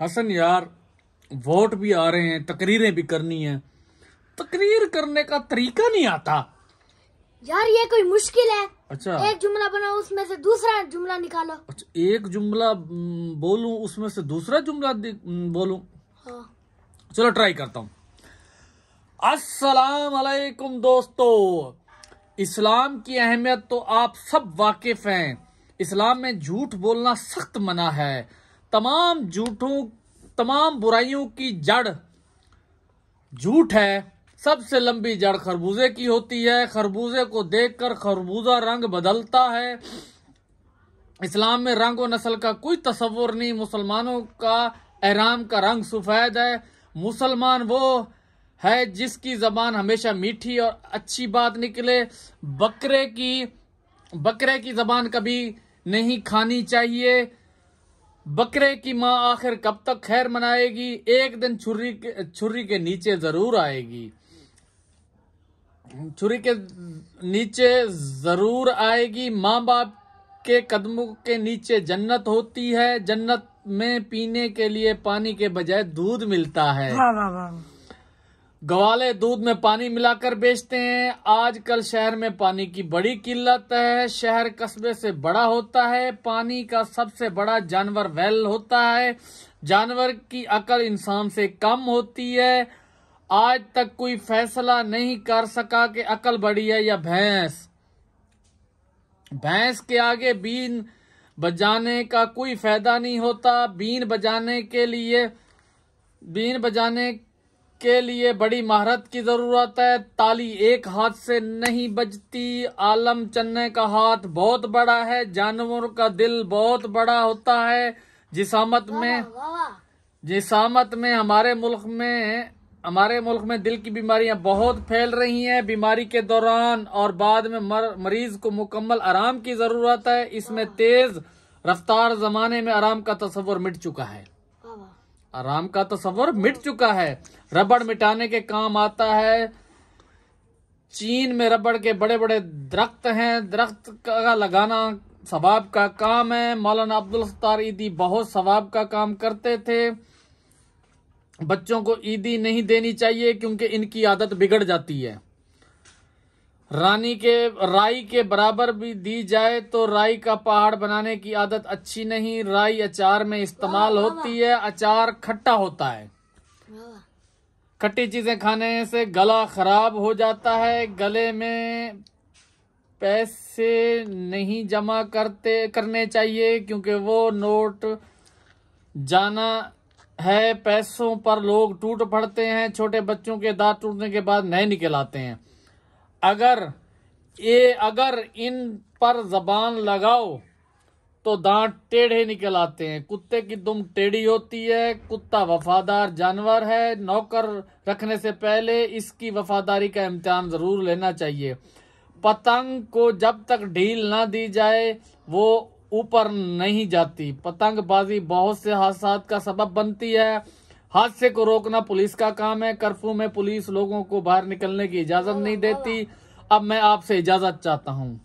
हसन यार वोट भी आ रहे हैं तकरीरें भी करनी है तकरीर करने का तरीका नहीं आता यार ये कोई मुश्किल है अच्छा एक जुमला बनाओ उसमें से दूसरा जुमला निकालो अच्छा एक जुमला बोलूं उसमें से दूसरा जुमला बोलूं हाँ। चलो ट्राई करता हूँ अस्सलाम वालेकुम दोस्तों इस्लाम की अहमियत तो आप सब वाकिफ हैं इस्लाम में झूठ बोलना सख्त मना है तमाम झूठों तमाम बुराइयों की जड़ झूठ है सबसे लंबी जड़ खरबूजे की होती है खरबूजे को देखकर खरबूजा रंग बदलता है इस्लाम में रंग और नस्ल का कोई तस्वुर नहीं मुसलमानों का एहराम का रंग सफ़ेद है मुसलमान वो है जिसकी ज़बान हमेशा मीठी और अच्छी बात निकले बकरे की बकरे की ज़बान कभी नहीं खानी चाहिए बकरे की माँ आखिर कब तक खैर मनाएगी एक दिन छुरी के छुरी के नीचे जरूर आएगी छुरी के नीचे जरूर आएगी माँ बाप के कदमों के नीचे जन्नत होती है जन्नत में पीने के लिए पानी के बजाय दूध मिलता है ग्वाले दूध में पानी मिलाकर बेचते हैं आजकल शहर में पानी की बड़ी किल्लत है शहर कस्बे से बड़ा होता है पानी का सबसे बड़ा जानवर वैल होता है जानवर की अकल इंसान से कम होती है आज तक कोई फैसला नहीं कर सका कि अकल बड़ी है या भैंस भैंस के आगे बीन बजाने का कोई फायदा नहीं होता बीन बजाने के लिए बीन बजाने इसके लिए बड़ी महारत की जरूरत है ताली एक हाथ से नहीं बजती आलम चन्ने का हाथ बहुत बड़ा है जानवर का दिल बहुत बड़ा होता है जिसामत में जिसामत में हमारे मुल्क में हमारे मुल्क में दिल की बीमारियां बहुत फैल रही हैं बीमारी के दौरान और बाद में मर, मरीज को मुकम्मल आराम की जरूरत है इसमें तेज रफ्तार जमाने में आराम का तस्वर मिट चुका है आराम का तस्वर मिट चुका है रबड़ मिटाने के काम आता है चीन में रबड़ के बड़े बड़े दरख्त हैं दरख्त का लगाना सवाब का काम है मौलाना अब्दुल सत्तार ईदी बहुत सवाब का काम करते थे बच्चों को ईदी नहीं देनी चाहिए क्योंकि इनकी आदत बिगड़ जाती है रानी के राई के बराबर भी दी जाए तो राई का पहाड़ बनाने की आदत अच्छी नहीं राई अचार में इस्तेमाल होती है अचार खट्टा होता है खट्टी चीज़ें खाने से गला ख़राब हो जाता है गले में पैसे नहीं जमा करते करने चाहिए क्योंकि वो नोट जाना है पैसों पर लोग टूट पड़ते हैं छोटे बच्चों के दांत टूटने के बाद नहीं निकल आते हैं अगर ये अगर इन पर जबान लगाओ तो दांत टेढ़े निकल आते हैं कुत्ते की दुम टेढ़ी होती है कुत्ता वफादार जानवर है नौकर रखने से पहले इसकी वफादारी का इम्तहान ज़रूर लेना चाहिए पतंग को जब तक ढील ना दी जाए वो ऊपर नहीं जाती पतंगबाजी बहुत से हादसा का सबब बनती है हादसे को रोकना पुलिस का काम है कर्फ्यू में पुलिस लोगों को बाहर निकलने की इजाज़त नहीं देती अब मैं आपसे इजाज़त चाहता हूँ